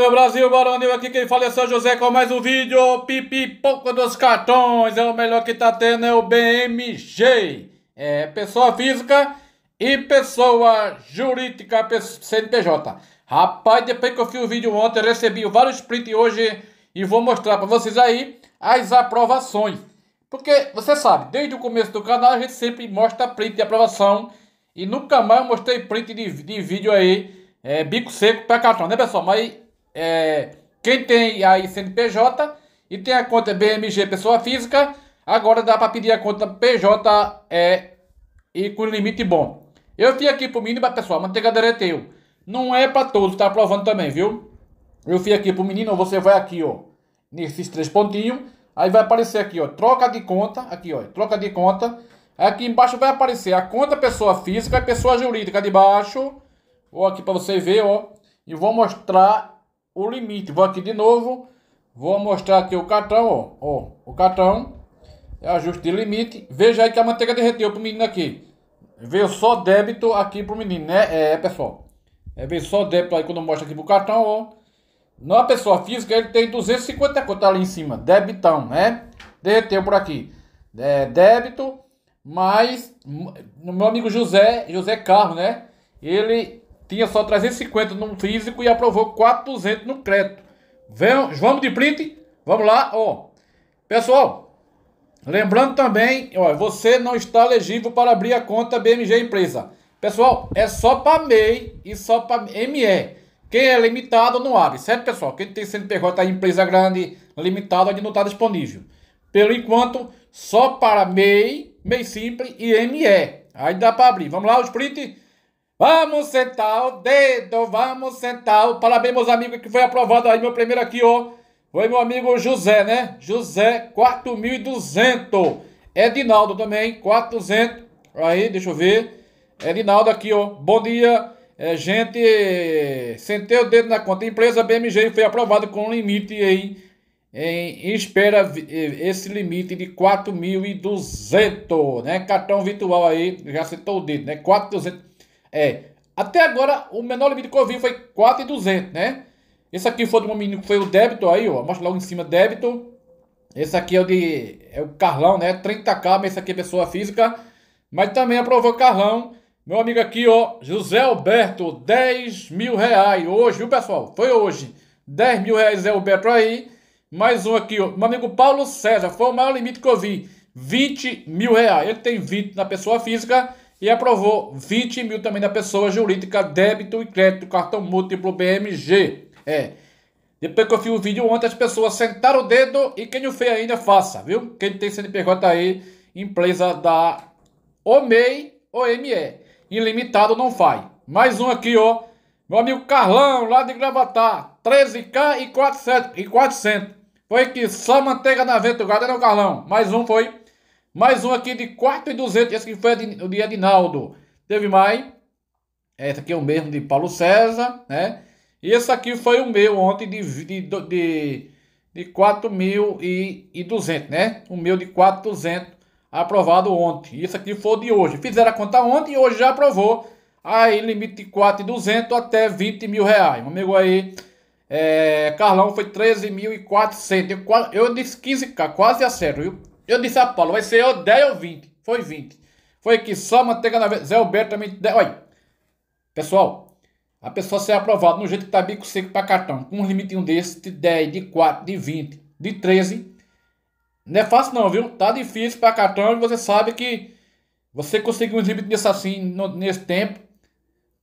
Meu Brasil Baronil, aqui quem fala é São José com mais um vídeo pouco dos cartões, é o melhor que tá tendo, é o BMG É pessoa física e pessoa jurídica CNPJ Rapaz, depois que eu fiz o vídeo ontem, recebi vários prints hoje E vou mostrar pra vocês aí as aprovações Porque, você sabe, desde o começo do canal a gente sempre mostra print de aprovação E nunca mais eu mostrei print de, de vídeo aí é, bico seco para cartão, né pessoal? Mas é, quem tem a ICNPJ e tem a conta BMG pessoa física, agora dá para pedir a conta PJ é, e com limite bom. Eu fui aqui pro menino, pessoal, manteigadeira é teu. Não é para todos, tá aprovando também, viu? Eu fui aqui pro menino, você vai aqui, ó, nesses três pontinhos, aí vai aparecer aqui, ó, troca de conta, aqui, ó, troca de conta. Aqui embaixo vai aparecer a conta pessoa física e pessoa jurídica de baixo. Ou aqui para você ver, ó. E vou mostrar o limite. Vou aqui de novo, vou mostrar aqui o cartão, ó, ó o cartão, é ajuste de limite. Veja aí que a manteiga derreteu pro menino aqui. Veio só débito aqui pro menino, né? É, pessoal. É, veio só débito aí quando mostra aqui pro cartão, ó. Na pessoa física ele tem 250 conto ali em cima, debitão, né? Derreteu por aqui. É, débito, mas meu amigo José, José Carlos, né? Ele tinha só 350 no físico e aprovou 400 no crédito. Vem, vamos de print? Vamos lá, ó. Pessoal, lembrando também, ó, você não está elegível para abrir a conta BMG Empresa. Pessoal, é só para MEI e só para ME. Quem é limitado não abre, certo, pessoal? Quem tem CNPJ, empresa grande, limitado, ainda não está disponível. Pelo enquanto, só para MEI, MEI Simples e ME. Aí dá para abrir. Vamos lá, o sprint. Vamos sentar o dedo, vamos sentar. O... Parabéns, meus amigos, que foi aprovado aí meu primeiro aqui, ó. Foi meu amigo José, né? José, 4.200. Edinaldo também, 400. Aí, deixa eu ver. Edinaldo aqui, ó. Bom dia, é, gente. Sentei o dedo na conta. Empresa BMG foi aprovado com limite em, em espera esse limite de 4.200, né? Cartão virtual aí, já sentou o dedo, né? 4.200. É, até agora o menor limite que eu vi foi 4,200, né? Esse aqui foi, do, menino, foi o débito aí, ó. Mostra logo em cima, débito. Esse aqui é o de. É o Carlão, né? 30k, mas esse aqui é pessoa física. Mas também aprovou Carlão. Meu amigo aqui, ó. José Alberto, 10 mil reais. Hoje, viu, pessoal? Foi hoje. 10 mil reais é o Alberto aí. Mais um aqui, ó. Meu amigo Paulo César. Foi o maior limite que eu vi. 20 mil reais. Ele tem 20 na pessoa física e aprovou 20 mil também da pessoa jurídica débito e crédito, cartão múltiplo BMG. É. Depois que eu fiz o vídeo ontem, as pessoas sentaram o dedo e quem não fez ainda, faça, viu? Quem tem CNPJ aí, empresa da OMEI, OME. Ilimitado não faz. Mais um aqui, ó. Meu amigo Carlão, lá de Gravatar, 13K e 400. E 400. Foi que só manteiga na vento, galera, Carlão. Mais um foi mais um aqui de 4,200. Esse aqui foi o de Edinaldo. Teve mais. Esse aqui é o mesmo de Paulo César, né? E esse aqui foi o meu ontem de, de, de, né? de 4.200, né? O meu de 4.200 aprovado ontem. E esse aqui foi o de hoje. Fizeram a conta ontem e hoje já aprovou. Aí limite de 4.200 até 20 mil reais. Meu amigo aí, é, Carlão foi 13.400. Eu, eu disse 15k, quase acerto, viu? Eu disse a Paulo, vai ser ou 10 ou 20. Foi 20. Foi que só manteiga na vez. Zé Alberto também. Olha. Pessoal, a pessoa ser aprovada no jeito que tá bico seco para cartão, com um limitinho desse, de 10, de 4, de 20, de 13. Não é fácil não, viu? Tá difícil para cartão e você sabe que você conseguir um limite desse assim, no, nesse tempo,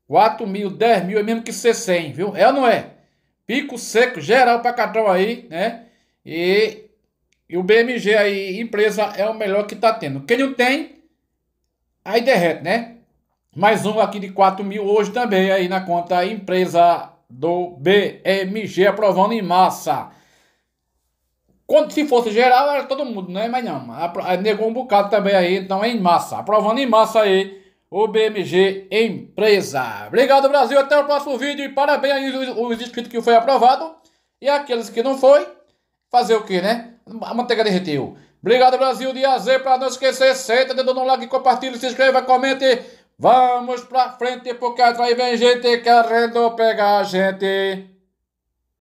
4 mil, 10 mil, é mesmo que ser 100, viu? É ou não é? Pico seco geral para cartão aí, né? E e o BMG aí, empresa, é o melhor que tá tendo. Quem não tem, aí derrete, né? Mais um aqui de 4 mil hoje também aí na conta empresa do BMG aprovando em massa. Quando se fosse geral, era todo mundo, né? Mas não, negou um bocado também aí, então é em massa. Aprovando em massa aí o BMG Empresa. Obrigado, Brasil. Até o próximo vídeo e parabéns aí os, inscritos que foi aprovado. E aqueles que não foi, fazer o quê né? a manteiga derreteu. Obrigado, Brasil, dia Z, para não esquecer, senta, dedo no like, compartilhe, se inscreva, comente. Vamos pra frente, porque atrás vem gente querendo pegar a gente.